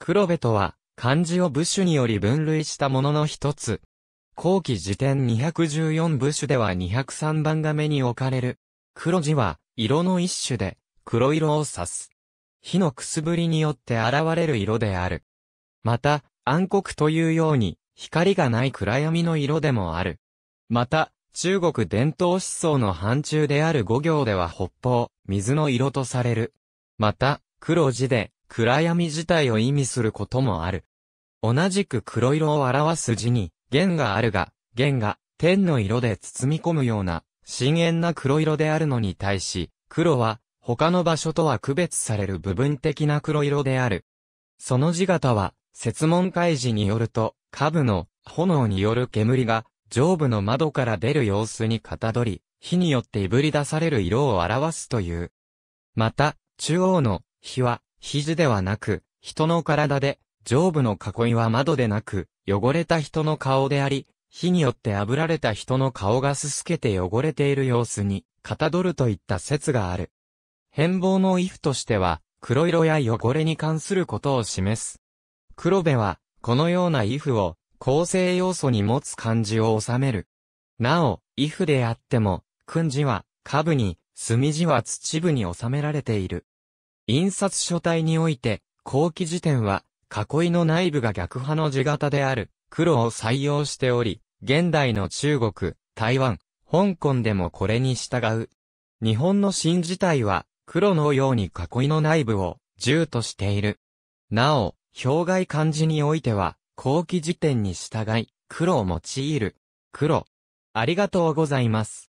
黒部とは、漢字を部首により分類したものの一つ。後期辞典214部首では203番が目に置かれる。黒字は、色の一種で、黒色を指す。火のくすぶりによって現れる色である。また、暗黒というように、光がない暗闇の色でもある。また、中国伝統思想の範疇である五行では北方、水の色とされる。また、黒字で、暗闇自体を意味することもある。同じく黒色を表す字に、弦があるが、弦が天の色で包み込むような、深淵な黒色であるのに対し、黒は他の場所とは区別される部分的な黒色である。その字型は、説問開示によると、下部の炎による煙が上部の窓から出る様子にかたどり、火によっていぶり出される色を表すという。また、中央の火は肘ではなく、人の体で、上部の囲いは窓でなく、汚れた人の顔であり、火によって炙られた人の顔がすすけて汚れている様子に、かたどるといった説がある。変貌の衣服としては、黒色や汚れに関することを示す。黒部は、このような衣服を、構成要素に持つ漢字を収める。なお、衣服であっても、訓字は、下部に、墨字は土部に収められている。印刷書体において、後期辞典は、囲いの内部が逆派の字型である、黒を採用しており、現代の中国、台湾、香港でもこれに従う。日本の新字体は、黒のように囲いの内部を、銃としている。なお、表外漢字においては、後期辞典に従い、黒を用いる。黒。ありがとうございます。